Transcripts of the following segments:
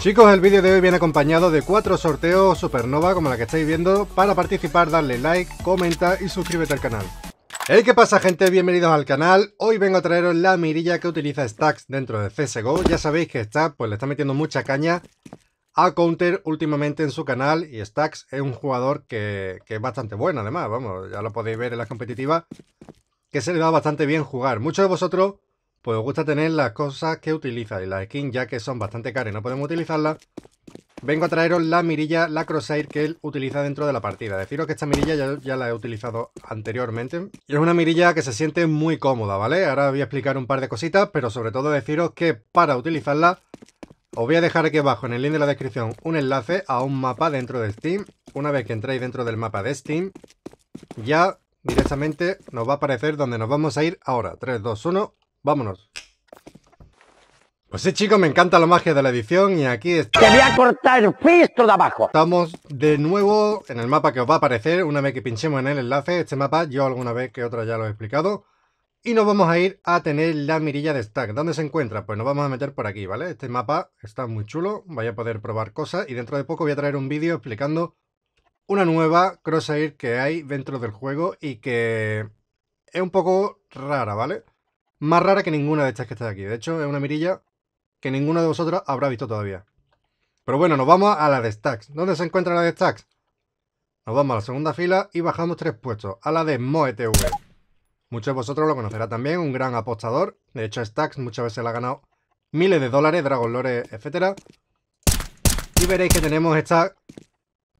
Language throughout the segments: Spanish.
Chicos, el vídeo de hoy viene acompañado de cuatro sorteos supernova como la que estáis viendo. Para participar, darle like, comenta y suscríbete al canal. Hey, ¿qué pasa gente? Bienvenidos al canal. Hoy vengo a traeros la mirilla que utiliza Stacks dentro de CSGO. Ya sabéis que Stacks pues, le está metiendo mucha caña a Counter últimamente en su canal y Stacks es un jugador que, que es bastante bueno además, vamos, ya lo podéis ver en la competitiva que se le da bastante bien jugar. Muchos de vosotros pues os gusta tener las cosas que utilizáis, las skins, ya que son bastante caras y no podemos utilizarlas, vengo a traeros la mirilla, la crosshair que él utiliza dentro de la partida. Deciros que esta mirilla ya, la he utilizado anteriormente y es una mirilla que se siente muy cómoda, ¿vale? Ahora voy a explicar un par de cositas, pero sobre todo deciros que para utilizarla os voy a dejar aquí abajo en el link de la descripción un enlace a un mapa dentro de Steam. Una vez que entréis dentro del mapa de Steam, ya directamente nos va a aparecer donde nos vamos a ir ahora. 3, 2, 1, Vámonos. Pues sí, chicos, me encanta la magia de la edición y aquí está. ¡Te voy a cortar el de abajo! Estamos de nuevo en el mapa que os va a aparecer una vez que pinchemos en el enlace. Este mapa yo alguna vez que otra ya lo he explicado. Y nos vamos a ir a tener la mirilla de stack. ¿Dónde se encuentra? Pues nos vamos a meter por aquí, ¿vale? Este mapa está muy chulo, vaya a poder probar cosas y dentro de poco voy a traer un vídeo explicando una nueva crosshair que hay dentro del juego y que es un poco rara, ¿vale? más rara que ninguna de estas que está aquí. De hecho, es una mirilla que ninguno de vosotros habrá visto todavía. Pero bueno, nos vamos a la de Stacks. ¿Dónde se encuentra la de Stacks? Nos vamos a la segunda fila y bajamos tres puestos, a la de MoeTV. Muchos de vosotros lo conocerá también, un gran apostador. De hecho, Stacks muchas veces le ha ganado miles de dólares, Dragon Lore, etc. Y veréis que tenemos esta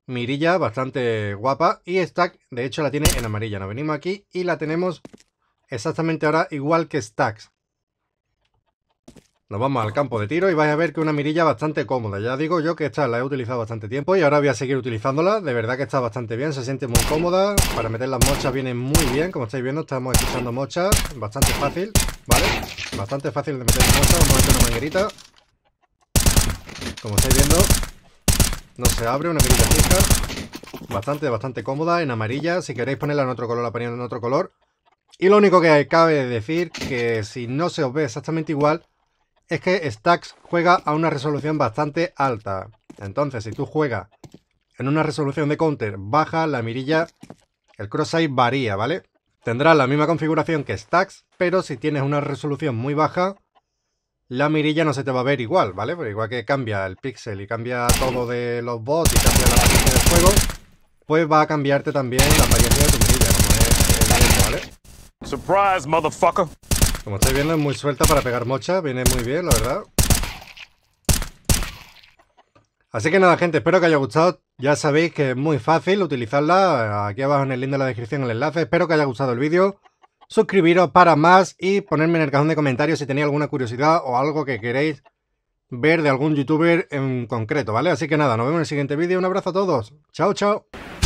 mirilla bastante guapa. Y Stack, de hecho, la tiene en amarilla. Nos venimos aquí y la tenemos exactamente ahora igual que Stacks. Nos vamos al campo de tiro y vais a ver que una mirilla bastante cómoda. Ya digo yo que esta la he utilizado bastante tiempo y ahora voy a seguir utilizándola. De verdad que está bastante bien, se siente muy cómoda. Para meter las mochas viene muy bien, como estáis viendo, estamos escuchando mochas. Bastante fácil, ¿vale? Bastante fácil de meter mochas. Vamos a meter una manguerita. Como estáis viendo, no se abre, una mirilla fija. Bastante, bastante cómoda, en amarilla. Si queréis ponerla en otro color, la ponéis en otro color. Y lo único que cabe decir, que si no se os ve exactamente igual, es que Stacks juega a una resolución bastante alta. Entonces, si tú juegas en una resolución de counter baja, la mirilla, el cross eye varía, ¿vale? Tendrás la misma configuración que Stacks, pero si tienes una resolución muy baja, la mirilla no se te va a ver igual, ¿vale? Porque igual que cambia el pixel y cambia todo de los bots y cambia la apariencia del juego, pues va a cambiarte también la apariencia de tu Surprise, motherfucker. Como estáis viendo, es muy suelta para pegar mocha. Viene muy bien, la verdad. Así que nada, gente, espero que haya gustado. Ya sabéis que es muy fácil utilizarla. Aquí abajo en el link de la descripción el enlace. Espero que haya gustado el vídeo. Suscribiros para más y ponerme en el cajón de comentarios si tenéis alguna curiosidad o algo que queréis ver de algún youtuber en concreto, ¿vale? Así que nada, nos vemos en el siguiente vídeo. Un abrazo a todos. Chao, chao.